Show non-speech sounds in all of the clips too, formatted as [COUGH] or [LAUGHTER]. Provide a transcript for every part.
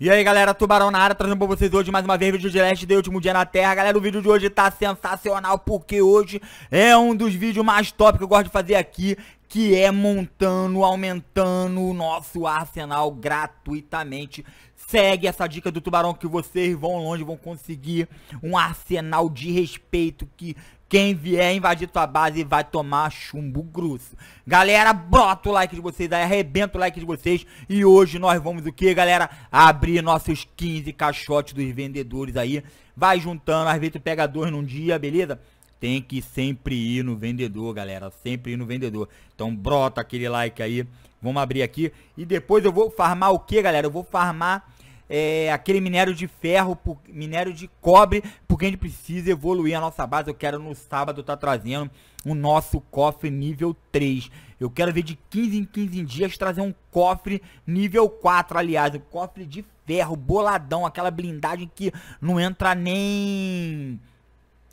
E aí galera, Tubarão na área, trazendo pra vocês hoje mais uma vez vídeo de Last Day, último dia na Terra Galera, o vídeo de hoje tá sensacional porque hoje é um dos vídeos mais top que eu gosto de fazer aqui Que é montando, aumentando o nosso arsenal gratuitamente Segue essa dica do Tubarão que vocês vão longe, vão conseguir um arsenal de respeito que quem vier invadir tua base vai tomar chumbo grosso. Galera, bota o like de vocês aí, arrebenta o like de vocês. E hoje nós vamos o que, galera? Abrir nossos 15 caixotes dos vendedores aí. Vai juntando, às vezes tu pega dois num dia, beleza? Tem que sempre ir no vendedor, galera. Sempre ir no vendedor. Então brota aquele like aí. Vamos abrir aqui. E depois eu vou farmar o que, galera? Eu vou farmar é, aquele minério de ferro, por, minério de cobre, porque a gente precisa evoluir a nossa base. Eu quero no sábado estar tá trazendo o nosso cofre nível 3. Eu quero ver de 15 em 15 dias trazer um cofre nível 4, aliás, um cofre de ferro, boladão, aquela blindagem que não entra nem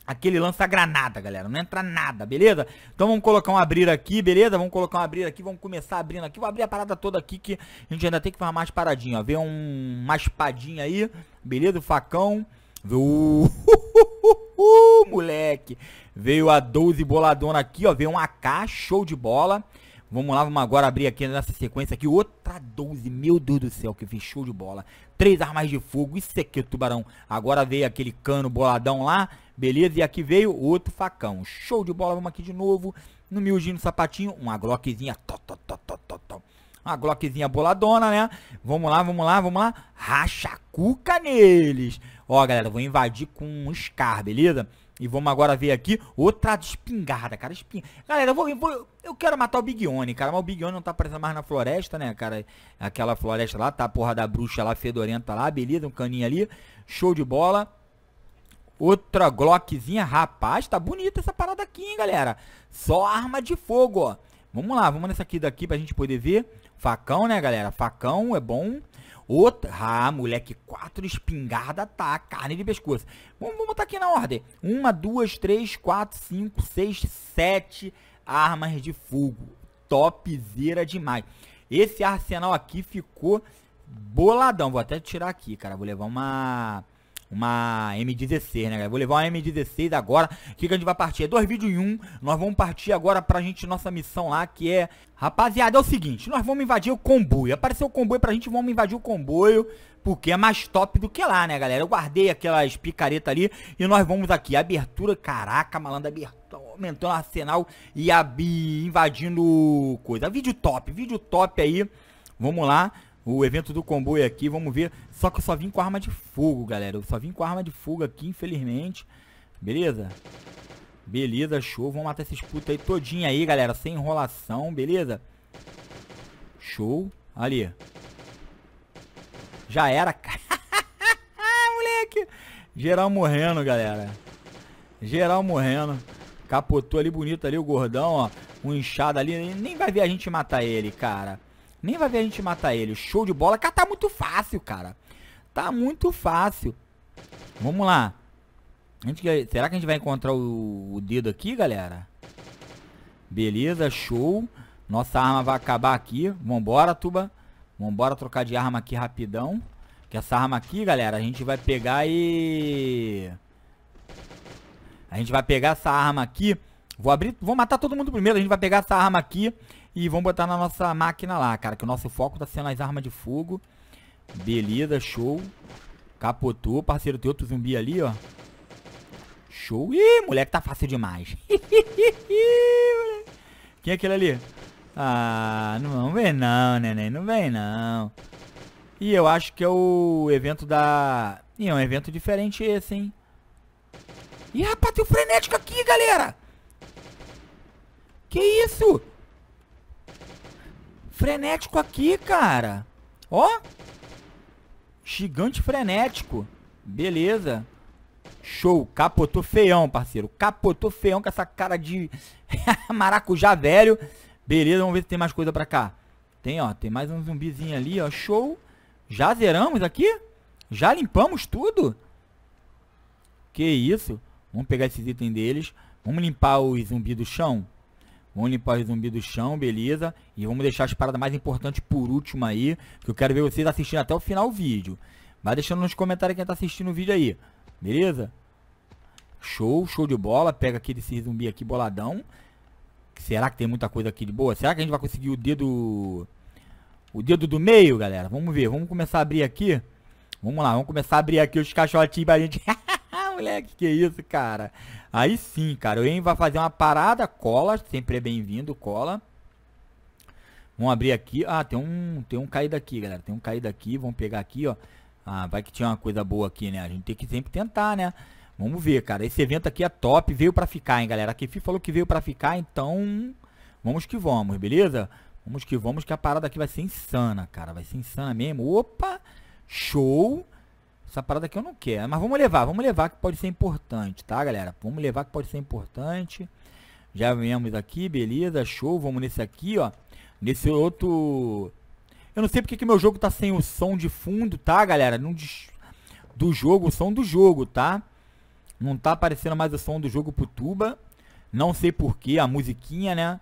Aquele lança-granada, galera. Não entra nada, beleza? Então vamos colocar um abrir aqui, beleza? Vamos colocar um abrir aqui, vamos começar abrindo aqui. Vou abrir a parada toda aqui que a gente ainda tem que farmar as paradinhas, ó. Vê um, uma espadinha aí, beleza? O facão. Uh, o uh, [LAUGHS] moleque. Veio a 12 boladona aqui, ó. Veio um AK, show de bola. Vamos lá, vamos agora abrir aqui nessa sequência aqui. Outra 12, meu Deus do céu, que fez show de bola três armas de fogo. Isso aqui, tubarão. Agora veio aquele cano boladão lá, beleza? E aqui veio outro facão. Show de bola, vamos aqui de novo. No miudinho, no sapatinho, uma glockzinha. Tó, to to to to to Uma glockzinha boladona, né? Vamos lá, vamos lá, vamos lá. Racha cuca neles. Ó, galera, vou invadir com um Scar, beleza? E vamos agora ver aqui outra espingarda, cara. Espinha. Galera, eu, vou, eu, vou, eu quero matar o Big One, cara. Mas o Big One não tá aparecendo mais na floresta, né, cara? Aquela floresta lá, tá a porra da bruxa lá, fedorenta lá. Beleza, um caninho ali. Show de bola. Outra Glockzinha. Rapaz, tá bonita essa parada aqui, hein, galera. Só arma de fogo, ó. Vamos lá, vamos nessa aqui daqui pra gente poder ver. Facão, né, galera? Facão é bom. Outra. Ah, moleque, quatro espingarda tá. Carne de pescoço. Vamos, vamos botar aqui na ordem. Uma, duas, três, quatro, cinco, seis, sete armas de fogo. Topzera demais. Esse arsenal aqui ficou boladão. Vou até tirar aqui, cara. Vou levar uma uma M16, né, galera? Vou levar uma M16 agora. O que, que a gente vai partir? É dois vídeos em um. Nós vamos partir agora pra gente, nossa missão lá, que é... Rapaziada, é o seguinte, nós vamos invadir o comboio. Apareceu o comboio pra gente, vamos invadir o comboio. Porque é mais top do que lá, né, galera? Eu guardei aquelas picaretas ali e nós vamos aqui. Abertura, caraca, malandro, abertura, aumentando o arsenal e ab... invadindo coisa. Vídeo top, vídeo top aí. Vamos lá. O evento do comboio aqui, vamos ver. Só que eu só vim com arma de fogo, galera. Eu só vim com arma de fogo aqui, infelizmente. Beleza? Beleza, show. Vamos matar esses putos aí todinho aí, galera. Sem enrolação, beleza? Show. Ali. Já era, cara. [LAUGHS] Moleque. Geral morrendo, galera. Geral morrendo. Capotou ali bonito ali o gordão, ó. Um inchado ali. Nem vai ver a gente matar ele, cara. Nem vai ver a gente matar ele. Show de bola. Cara, tá muito fácil, cara. Tá muito fácil. Vamos lá. Gente, será que a gente vai encontrar o, o dedo aqui, galera? Beleza, show. Nossa arma vai acabar aqui. Vambora, tuba. Vambora trocar de arma aqui rapidão. Que essa arma aqui, galera, a gente vai pegar e... A gente vai pegar essa arma aqui. Vou abrir... Vou matar todo mundo primeiro. A gente vai pegar essa arma aqui. E vamos botar na nossa máquina lá, cara, que o nosso foco tá sendo as armas de fogo. Beleza, show. Capotou, parceiro, tem outro zumbi ali, ó. Show. Ih, moleque, tá fácil demais. [LAUGHS] Quem é aquele ali? Ah, não vem não, neném, não vem não. E eu acho que é o evento da... Ih, é um evento diferente esse, hein? Ih, rapaz, tem o um frenético aqui, galera! Que isso? frenético aqui, cara. Ó. Gigante frenético. Beleza. Show. Capotou feião, parceiro. Capotou feião com essa cara de [LAUGHS] maracujá velho. Beleza, vamos ver se tem mais coisa pra cá. Tem, ó. Tem mais um zumbizinho ali, ó. Show. Já zeramos aqui? Já limpamos tudo? Que isso? Vamos pegar esses itens deles. Vamos limpar o zumbi do chão. Vamos limpar o zumbi do chão, beleza? E vamos deixar as paradas mais importantes por último aí, que eu quero ver vocês assistindo até o final do vídeo. Vai deixando nos comentários quem tá assistindo o vídeo aí, beleza? Show, show de bola. Pega aqui zumbi aqui boladão. Será que tem muita coisa aqui de boa? Será que a gente vai conseguir o dedo... O dedo do meio, galera? Vamos ver, vamos começar a abrir aqui. Vamos lá, vamos começar a abrir aqui os caixotinhos pra gente... [LAUGHS] moleque, que é isso, cara? Aí sim, cara. O Ian vai fazer uma parada, cola. Sempre é bem-vindo, cola. Vamos abrir aqui. Ah, tem um, tem um caído aqui, galera. Tem um caído aqui. Vamos pegar aqui, ó. Ah, vai que tinha uma coisa boa aqui, né? A gente tem que sempre tentar, né? Vamos ver, cara. Esse evento aqui é top. Veio pra ficar, hein, galera. A Kefi falou que veio pra ficar, então... Vamos que vamos, beleza? Vamos que vamos, que a parada aqui vai ser insana, cara. Vai ser insana mesmo. Opa! Show! Essa parada aqui eu não quero. Né? Mas vamos levar, vamos levar que pode ser importante, tá, galera? Vamos levar que pode ser importante. Já viemos aqui, beleza, show. Vamos nesse aqui, ó. Nesse outro... Eu não sei porque que meu jogo tá sem o som de fundo, tá, galera? Não des... Do jogo, o som do jogo, tá? Não tá aparecendo mais o som do jogo pro tuba. Não sei porquê, a musiquinha, né?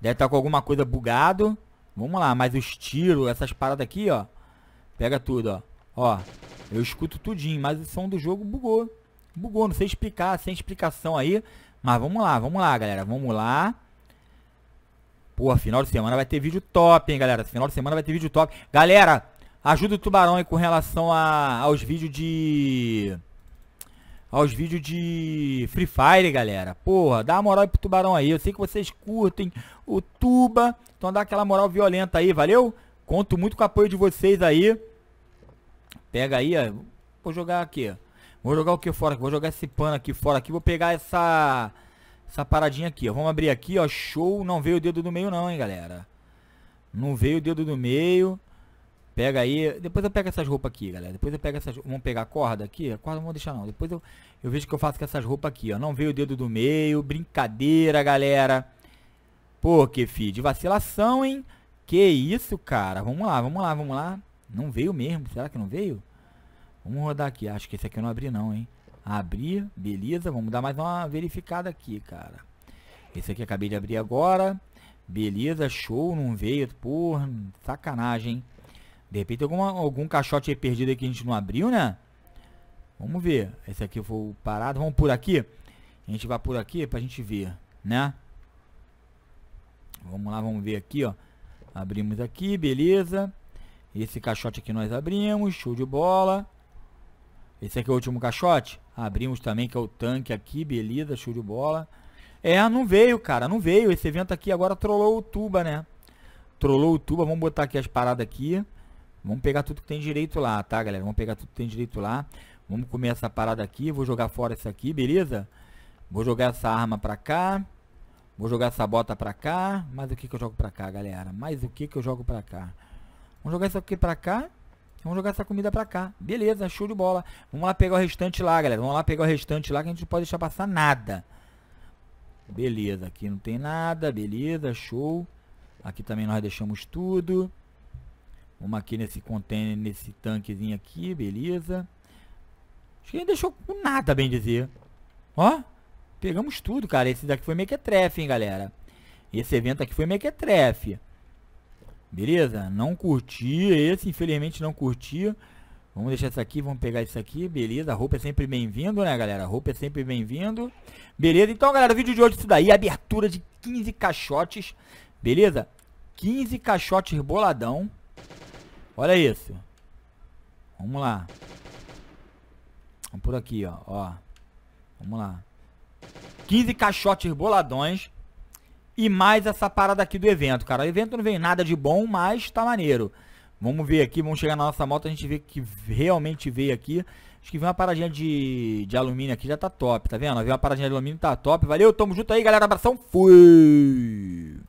Deve estar tá com alguma coisa bugado. Vamos lá, mas o estilo, essas paradas aqui, ó. Pega tudo, ó. Ó, eu escuto tudinho, mas o som do jogo bugou. Bugou, não sei explicar, sem explicação aí. Mas vamos lá, vamos lá, galera. Vamos lá. Pô, final de semana vai ter vídeo top, hein, galera. Final de semana vai ter vídeo top. Galera, ajuda o Tubarão aí com relação a, aos vídeos de... Aos vídeos de Free Fire, galera. Porra, dá uma moral aí pro Tubarão aí. Eu sei que vocês curtem o Tuba. Então dá aquela moral violenta aí, valeu? Conto muito com o apoio de vocês aí. Pega aí, ó. Vou jogar aqui, ó. Vou jogar o que fora aqui? Vou jogar esse pano aqui fora aqui. Vou pegar essa... Essa paradinha aqui, ó. Vamos abrir aqui, ó. Show. Não veio o dedo do meio não, hein, galera. Não veio o dedo do meio. Pega aí. Depois eu pego essas roupas aqui, galera. Depois eu pego essas... Vamos pegar a corda aqui? A corda não vou deixar, não. Depois eu, eu vejo o que eu faço com essas roupas aqui, ó. Não veio o dedo do meio. Brincadeira, galera. Pô, que filho. De vacilação, hein? Que isso, cara. Vamos lá, vamos lá, vamos lá. Não veio mesmo, será que não veio? Vamos rodar aqui, acho que esse aqui eu não abri não, hein? Abrir, beleza, vamos dar mais uma verificada aqui, cara. Esse aqui acabei de abrir agora. Beleza, show, não veio, porra, sacanagem, hein? De repente alguma, algum caixote perdido aqui a gente não abriu, né? Vamos ver. Esse aqui foi parado. Vamos por aqui. A gente vai por aqui pra gente ver, né? Vamos lá, vamos ver aqui, ó. Abrimos aqui, beleza. Esse caixote aqui nós abrimos, show de bola. Esse aqui é o último caixote. Abrimos também, que é o tanque aqui, beleza, show de bola. É, não veio, cara, não veio. Esse evento aqui agora trollou o tuba, né? Trollou o tuba, vamos botar aqui as paradas aqui. Vamos pegar tudo que tem direito lá, tá, galera? Vamos pegar tudo que tem direito lá. Vamos comer essa parada aqui. Vou jogar fora isso aqui, beleza? Vou jogar essa arma pra cá. Vou jogar essa bota pra cá. mas o que que eu jogo pra cá, galera? Mais o que que eu jogo pra cá? Vamos jogar isso aqui pra cá. Vamos jogar essa comida pra cá. Beleza, show de bola. Vamos lá pegar o restante lá, galera. Vamos lá pegar o restante lá que a gente não pode deixar passar nada. Beleza, aqui não tem nada. Beleza, show. Aqui também nós deixamos tudo. Vamos aqui nesse container, nesse tanquezinho aqui. Beleza. Acho que a gente deixou com nada, bem dizer. Ó, pegamos tudo, cara. Esse daqui foi mequetrefe, hein, galera. Esse evento aqui foi mequetrefe. Beleza? Não curti esse, infelizmente não curti. Vamos deixar isso aqui, vamos pegar isso aqui, beleza? A roupa é sempre bem-vindo, né, galera? A roupa é sempre bem-vindo. Beleza? Então, galera, o vídeo de hoje é isso daí. Abertura de 15 caixotes, beleza? 15 caixotes boladão. Olha isso. Vamos lá. Vamos por aqui, ó. ó. Vamos lá. 15 caixotes boladões. E mais essa parada aqui do evento, cara. O evento não vem nada de bom, mas tá maneiro. Vamos ver aqui, vamos chegar na nossa moto, a gente vê que realmente veio aqui. Acho que vem uma paradinha de, de alumínio aqui, já tá top, tá vendo? Veio uma paradinha de alumínio, tá top. Valeu, tamo junto aí, galera. Abração, fui!